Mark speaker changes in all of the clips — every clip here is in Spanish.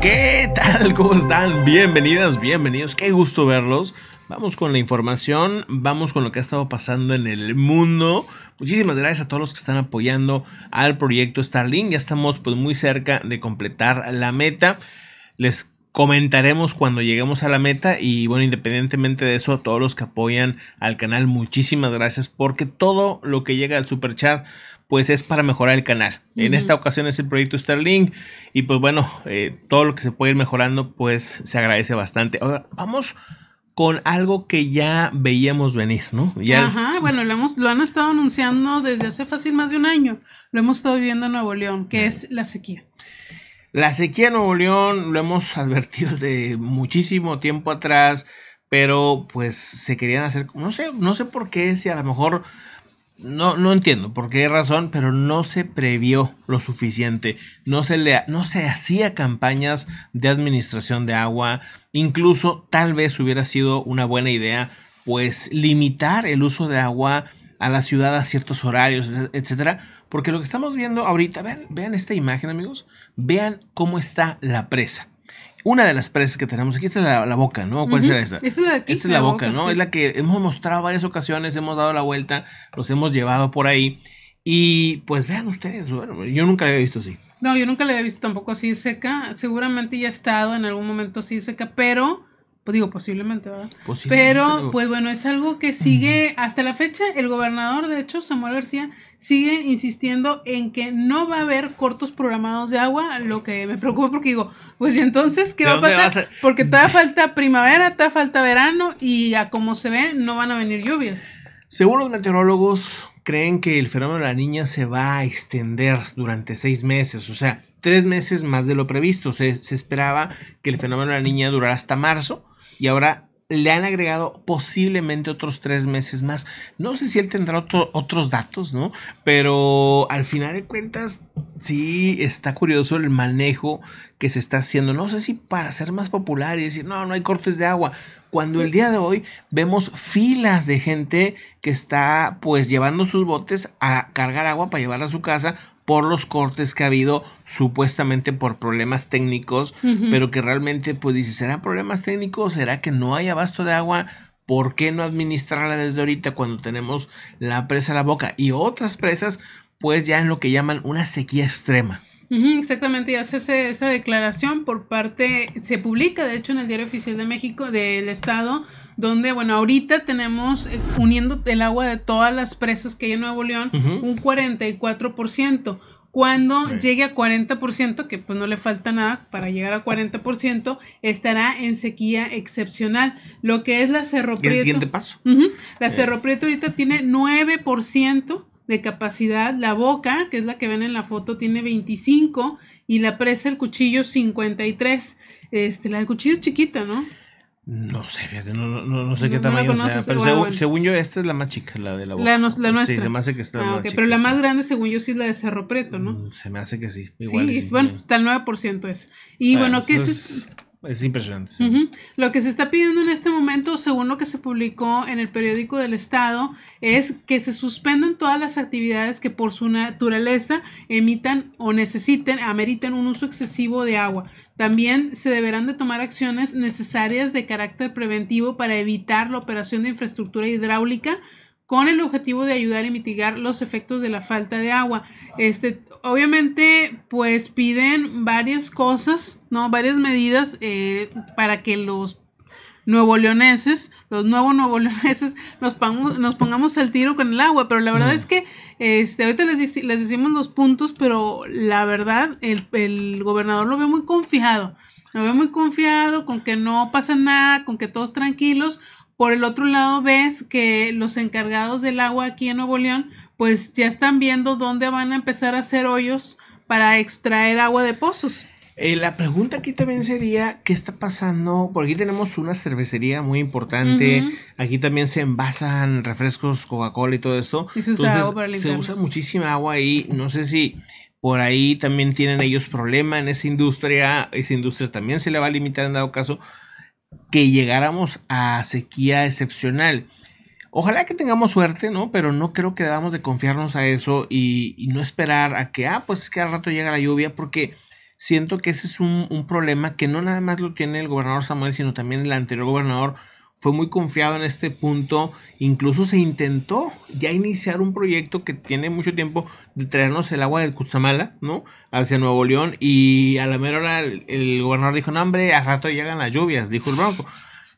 Speaker 1: ¿Qué tal? ¿Cómo están? Bienvenidas, bienvenidos. Qué gusto verlos. Vamos con la información, vamos con lo que ha estado pasando en el mundo. Muchísimas gracias a todos los que están apoyando al proyecto Starlink. Ya estamos pues muy cerca de completar la meta. Les comentaremos cuando lleguemos a la meta y bueno, independientemente de eso, a todos los que apoyan al canal, muchísimas gracias porque todo lo que llega al super chat pues es para mejorar el canal. En esta ocasión es el proyecto Starlink y pues bueno, eh, todo lo que se puede ir mejorando pues se agradece bastante. Ahora vamos con algo que ya veíamos venir, ¿no? Ajá,
Speaker 2: bueno, lo, hemos, lo han estado anunciando desde hace fácil más de un año. Lo hemos estado viviendo en Nuevo León, que es la sequía.
Speaker 1: La sequía en Nuevo León lo hemos advertido desde muchísimo tiempo atrás, pero pues se querían hacer, no sé, no sé por qué, si a lo mejor, no, no entiendo por qué razón, pero no se previó lo suficiente, no se, le, no se hacía campañas de administración de agua, incluso tal vez hubiera sido una buena idea pues limitar el uso de agua a la ciudad a ciertos horarios, etcétera, porque lo que estamos viendo ahorita, vean, esta imagen amigos, vean cómo está la presa una de las presas que tenemos aquí, esta es la, boca, ¿no? ¿Cuál será esta? Esta, es la, boca, ¿no? Es la que hemos mostrado varias ocasiones, hemos dado la vuelta, los hemos llevado por ahí. Y pues vean ustedes, yo nunca la había visto así.
Speaker 2: No, yo nunca la había visto tampoco así seca. Seguramente ya ha estado en algún momento así seca, pero pues digo, posiblemente, ¿verdad? pero, pues bueno, es algo que sigue hasta la fecha. El gobernador, de hecho, Samuel García, sigue insistiendo en que no va a haber cortos programados de agua, lo que me preocupa porque digo, pues entonces, ¿qué va a pasar? Porque todavía falta primavera, todavía falta verano y ya como se ve, no van a venir lluvias.
Speaker 1: Según los meteorólogos, creen que el fenómeno de la niña se va a extender durante seis meses, o sea, tres meses más de lo previsto. Se, esperaba que el fenómeno de la niña durara hasta marzo y ahora le han agregado posiblemente otros tres meses más. No sé si él tendrá otros datos, ¿no? Pero al final de cuentas, sí está curioso el manejo que se está haciendo. No sé si para ser más popular y decir, no, no hay cortes de agua. Cuando el día de hoy vemos filas de gente que está pues llevando sus botes a cargar agua para llevarla a su casa por los cortes que ha habido supuestamente por problemas técnicos, pero que realmente pues dice, ¿será problemas técnicos? ¿Será que no hay abasto de agua? ¿Por qué no administrarla desde ahorita cuando tenemos la presa a la boca y otras presas pues ya en lo que llaman una sequía extrema?
Speaker 2: exactamente, y hace esa declaración por parte, se publica de hecho en el Diario Oficial de México del Estado, donde, bueno, ahorita tenemos, eh, uniendo el agua de todas las presas que hay en Nuevo León, un 44% cuando llegue a 40%, que pues no le falta nada para llegar a 40%, estará en sequía excepcional. Lo que es la Cerro Prieto. el siguiente paso. la Cerro Prieto ahorita tiene 9% de capacidad. La boca, que es la que ven en la foto, tiene 25 y la presa, el cuchillo, 53. Este, la del cuchillo es chiquita, ¿no?
Speaker 1: No sé, fíjate, no, no, no sé qué tamaño sea. Pero según, yo, esta es la más chica, la de la boca. La, nuestra. Sí, se me hace que es la ah, más Pero la más
Speaker 2: grande, según yo, sí es la de Cerro Preto, ¿no? Mm, se me hace que sí. Igual sí, bueno, está el 9% es. Y ah, bueno, bueno pues ¿qué es?
Speaker 1: Es impresionante.
Speaker 2: Lo que se está pidiendo en este momento, según lo que se publicó en el periódico del Estado, es que se suspendan todas las actividades que por su naturaleza emitan o necesiten, ameriten un uso excesivo de agua. También se deberán de tomar acciones necesarias de carácter preventivo para evitar la operación de infraestructura hidráulica con el objetivo de ayudar y mitigar los efectos de la falta de agua. Este, obviamente, pues piden varias cosas, ¿no? Varias medidas eh, para que los nuevo leoneses, los nuevos nuevo leoneses, nos pongamos, al tiro con el agua. Pero la verdad es que este, ahorita les, decimos los puntos, pero la verdad, el, el gobernador lo ve muy confiado. Lo ve muy confiado, con que no pasa nada, con que todos tranquilos. Por el otro lado, ves que los encargados del agua aquí en Nuevo León, pues ya están viendo dónde van a empezar a hacer hoyos para extraer agua de pozos.
Speaker 1: Eh, la pregunta aquí también sería, ¿qué está pasando? Por aquí tenemos una cervecería muy importante. Aquí también se envasan refrescos, Coca-Cola y todo esto. se usa Se usa muchísima agua ahí. No sé si por ahí también tienen ellos problema en esa industria. Esa industria también se le va a limitar en dado caso que llegáramos a sequía excepcional. Ojalá que tengamos suerte, ¿no? Pero no creo que debamos de confiarnos a eso y, no esperar a que, ah, pues es que rato llega la lluvia, porque siento que ese es un problema que no nada más lo tiene el gobernador Samuel, sino también el anterior gobernador fue muy confiado en este punto. Incluso se intentó ya iniciar un proyecto que tiene mucho tiempo de traernos el agua del Cutzamala, ¿no? Hacia Nuevo León. Y a la mera hora el, gobernador dijo, no, hombre, a rato llegan las lluvias, dijo el bronco.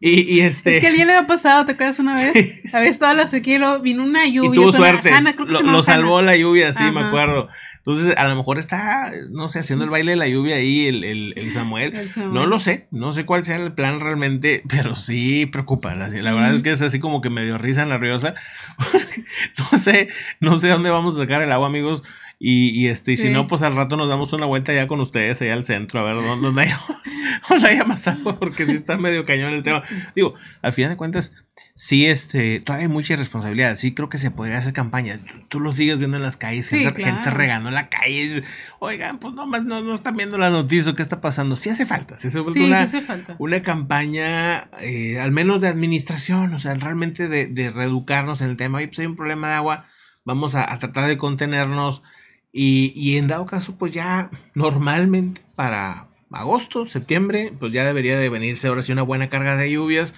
Speaker 1: Y, este... Es que el le
Speaker 2: había pasado, ¿te acuerdas una vez? Había estado la sequía vino una lluvia. suerte. lo, salvó la lluvia, sí, me acuerdo.
Speaker 1: Entonces, a lo mejor está, no sé, haciendo el baile de la lluvia ahí el, Samuel. No lo sé, no sé cuál sea el plan realmente, pero sí preocupa. La, verdad es que es así como que medio risa la riosa, no sé, no sé dónde vamos a sacar el agua, amigos. Y, este, si no, pues al rato nos damos una vuelta ya con ustedes allá al centro, a ver dónde, hay, más agua, porque si está medio cañón el tema. Digo, al final de cuentas, sí, este, todavía hay mucha irresponsabilidad. Sí, creo que se podría hacer campaña. Tú, lo sigues viendo en las calles, gente, regando la calle. Oigan, pues no, no, no están viendo la noticia, ¿qué está pasando? Sí hace falta, sí hace falta, una, campaña, eh, al menos de administración, o sea, realmente de, reeducarnos en el tema. Y pues hay un problema de agua, vamos a tratar de contenernos y, en dado caso, pues ya normalmente para agosto, septiembre, pues ya debería de venirse ahora sí una buena carga de lluvias.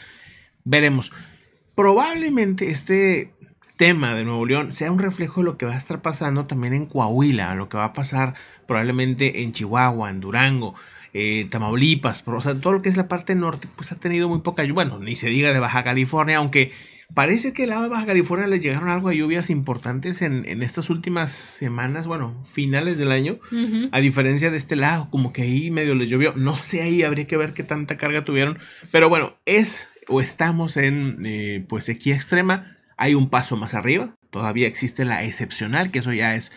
Speaker 1: Veremos. Probablemente este tema de Nuevo León sea un reflejo de lo que va a estar pasando también en Coahuila, lo que va a pasar probablemente en Chihuahua, en Durango, eh, Tamaulipas, o sea, todo lo que es la parte norte, pues ha tenido muy poca lluvia. Bueno, ni se diga de Baja California, aunque Parece que el lado de Baja California les llegaron algo de lluvias importantes en, estas últimas semanas, bueno, finales del año, a diferencia de este lado, como que ahí medio les llovió. No sé, ahí habría que ver qué tanta carga tuvieron, pero bueno, es o estamos en eh, pues sequía extrema, hay un paso más arriba, todavía existe la excepcional, que eso ya es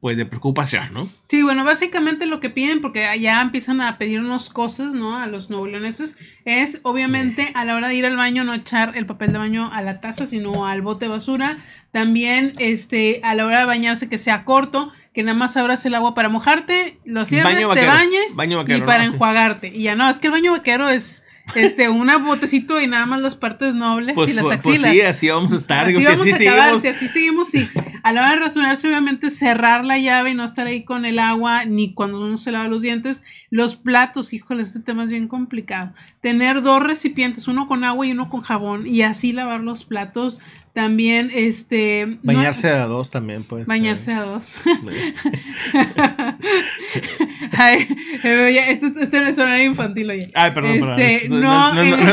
Speaker 1: pues de preocupación, ¿no?
Speaker 2: Sí, bueno, básicamente lo que piden, porque ya empiezan a pedirnos cosas, ¿no? A los novoleoneses, es obviamente a la hora de ir al baño no echar el papel de baño a la taza, sino al bote de basura. También, este, a la hora de bañarse que sea corto, que nada más abras el agua para mojarte, lo cierres, te bañes y para enjuagarte. Y ya no, es que el baño vaquero es este, una botecito y nada más las partes nobles pues y las pues axilas. Pues, sí, así
Speaker 1: vamos a estar. Así vamos a acabar,
Speaker 2: así seguimos, sí. A la hora de razonarse, obviamente cerrar la llave y no estar ahí con el agua, ni cuando uno se lava los dientes. Los platos, híjole, este tema es bien complicado. Tener dos recipientes, uno con agua y uno con jabón, y así lavar los platos también, este... Bañarse
Speaker 1: a dos también, pues.
Speaker 2: Bañarse a dos. Ay, eh, esto, esto no es infantil, oye. Ay, perdón, este, perdón. No, no, no, no,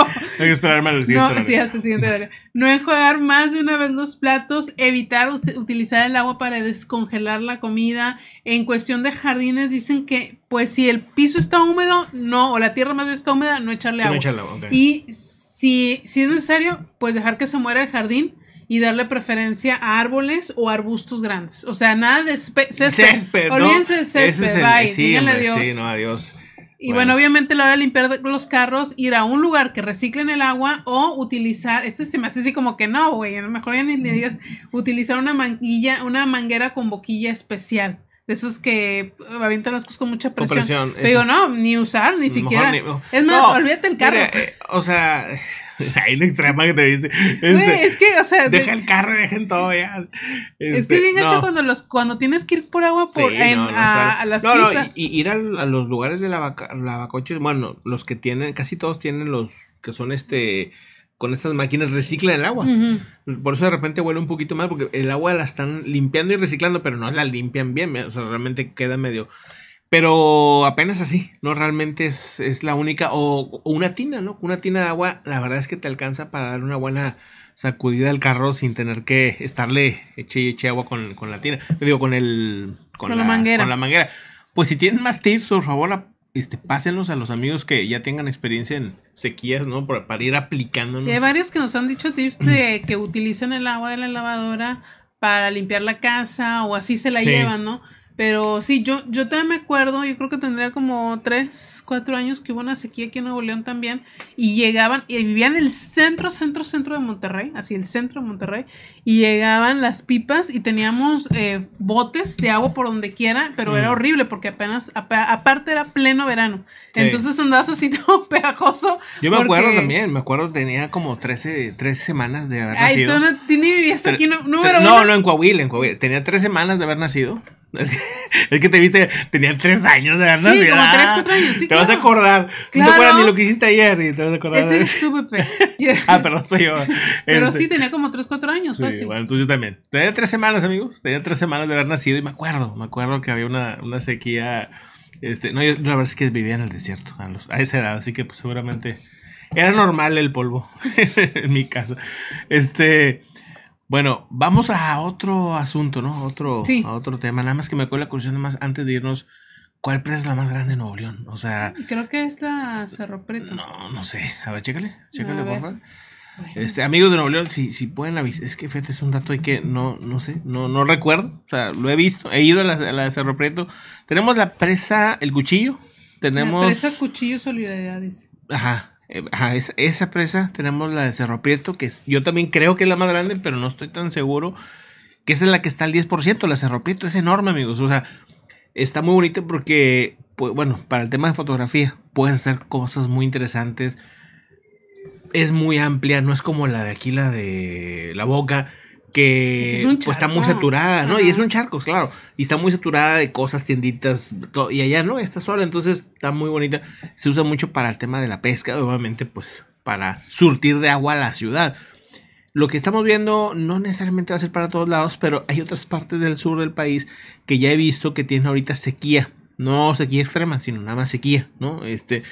Speaker 1: Hay que esperarme al siguiente No, sí, hasta el
Speaker 2: siguiente No enjuagar más de una vez los platos, evitar utilizar el agua para descongelar la comida. En cuestión de jardines, dicen que, pues, si el piso está húmedo, no, o la tierra más bien está húmeda, no echarle agua. Echarle agua Y si, si es necesario, pues dejar que se muera el jardín y darle preferencia a árboles o arbustos grandes. O sea, nada de césped. de césped,
Speaker 1: no, Y bueno.
Speaker 2: obviamente la hora de limpiar los carros, ir a un lugar que reciclen el agua o utilizar, este se me hace así como que no, güey, a lo mejor ya ni le digas, utilizar una manguilla, una manguera con boquilla especial de esos que avientan las cosas con mucha presión. Pero digo, no, ni usar, ni siquiera. Es más, olvídate el carro. Eh,
Speaker 1: o sea, hay una extrema que te viste. Este, es que, o sea. Deja el
Speaker 2: carro, dejen todo ya.
Speaker 1: es que este, bien hecho cuando,
Speaker 2: los, cuando tienes que ir por agua por, a, las No, no,
Speaker 1: y, ir a, los lugares de lavacoches, bueno, los que tienen, casi todos tienen los que son este con estas máquinas reciclan el agua. Por eso de repente huele un poquito mal, porque el agua la están limpiando y reciclando, pero no la limpian bien, o sea, realmente queda medio. Pero apenas así, ¿no? Realmente es, la única, o, una tina, ¿no? Una tina de agua, la verdad es que te alcanza para dar una buena sacudida al carro sin tener que estarle eche y eche agua con, con la tina, digo, con el... Con, la, manguera. Con la manguera. Pues si tienen más tips, por favor, este, pásenlos a los amigos que ya tengan experiencia en sequías, ¿no? Para, ir aplicándonos. hay
Speaker 2: varios que nos han dicho tips de que utilizan el agua de la lavadora para limpiar la casa o así se la llevan, ¿no? Pero sí, yo, yo también me acuerdo, yo creo que tendría como 3, 4 años que hubo una sequía aquí en Nuevo León también. Y llegaban, y vivían en el centro, centro, centro de Monterrey, así el centro de Monterrey. Y llegaban las pipas y teníamos eh, botes de agua por donde quiera, pero era mm. horrible porque apenas, aparte era pleno verano. Entonces andabas así todo pegajoso. Yo me acuerdo también,
Speaker 1: me acuerdo tenía como 13, semanas de haber nacido. Ay,
Speaker 2: tú no, ni vivías aquí, no, No,
Speaker 1: no, en Coahuila, en Coahuila. Tenía 3 semanas de haber nacido. Es que, te viste, tenía tres años de verdad. Sí, como ah, tres, cuatro años. te vas a acordar. No te acuerdas ni lo que hiciste ayer y te vas a acordar. es tu ah, perdón, soy yo. Pero sí, este.
Speaker 2: tenía como tres, cuatro años. Pues, sí, bueno,
Speaker 1: entonces yo también. Tenía tres semanas, amigos. Tenía tres semanas de haber nacido y me acuerdo. Me acuerdo que había una, una sequía. Este, no, yo la verdad es que vivía en el desierto a, esa edad, así que pues, seguramente era normal el polvo en mi caso. Este. Bueno, vamos a otro asunto, ¿no? Otro, A otro tema. Nada más que me acuerdo la cuestión, nada más antes de irnos. ¿Cuál presa es la más grande de Nuevo León? O sea.
Speaker 2: Mm, creo que es la Cerro Preto. No, no sé.
Speaker 1: A ver, chécale. Chécale, por favor. Este, amigos de Nuevo León, si, si pueden avisar. Es que fíjate, es un dato y que no, no sé, no, no recuerdo. O sea, lo he visto. He ido a la, Cerro Preto. Tenemos la presa El Cuchillo. Tenemos. La presa
Speaker 2: Cuchillo Solidaridades.
Speaker 1: Ajá. Eh, es, esa presa tenemos la de Cerro Prieto, que yo también creo que es la más grande, pero no estoy tan seguro. Que esa es la que está al 10%. La Cerro Prieto es enorme, amigos. O sea, está muy bonito porque, pues, bueno, para el tema de fotografía, Pueden ser cosas muy interesantes. Es muy amplia, no es como la de aquí, la de la boca que pues, pues, está muy saturada, ¿no? Y es un charco, claro. Y está muy saturada de cosas, tienditas, y allá no, está sola, entonces está muy bonita. Se usa mucho para el tema de la pesca, obviamente, pues para surtir de agua a la ciudad. Lo que estamos viendo no necesariamente va a ser para todos lados, pero hay otras partes del sur del país que ya he visto que tienen ahorita sequía. No sequía extrema, sino nada más sequía, ¿no? Este,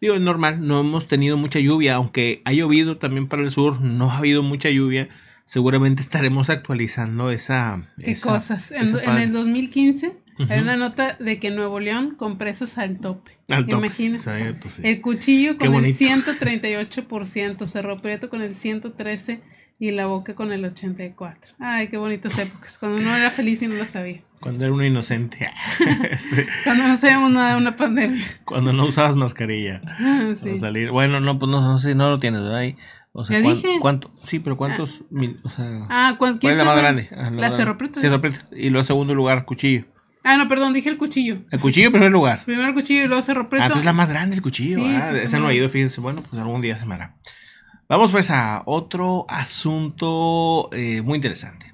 Speaker 1: digo, es normal, no hemos tenido mucha lluvia, aunque ha llovido también para el sur, no ha habido mucha lluvia seguramente estaremos actualizando esa... ¿Qué cosas? en, el
Speaker 2: 2015 hay una nota de que Nuevo León con precios al tope. Al tope. Imagínense. Pues el cuchillo con el 138%, Cerro Prieto con el 113% y la boca con el 84. Ay, qué bonitas épocas. Cuando no era feliz y no lo sabía.
Speaker 1: Cuando era uno inocente.
Speaker 2: Este. Cuando no sabíamos nada de una pandemia.
Speaker 1: Cuando no usabas mascarilla. Salir. Bueno, no, pues no lo tienes ahí. O sea, ¿Ya dije? ¿cuánto? Sí, pero ah. ¿cuántos mil? O sea, ah, ¿cuál es la más grande? la, la cerropreta. Y luego segundo lugar, cuchillo.
Speaker 2: Ah, no, perdón, dije el cuchillo. El cuchillo primer lugar. Primero el cuchillo y luego cerro preto. Ah, entonces la más grande el cuchillo. Sí, ah, esa no ha ido,
Speaker 1: fíjense. Bueno, pues algún día se me hará. Vamos pues a otro asunto eh, muy interesante.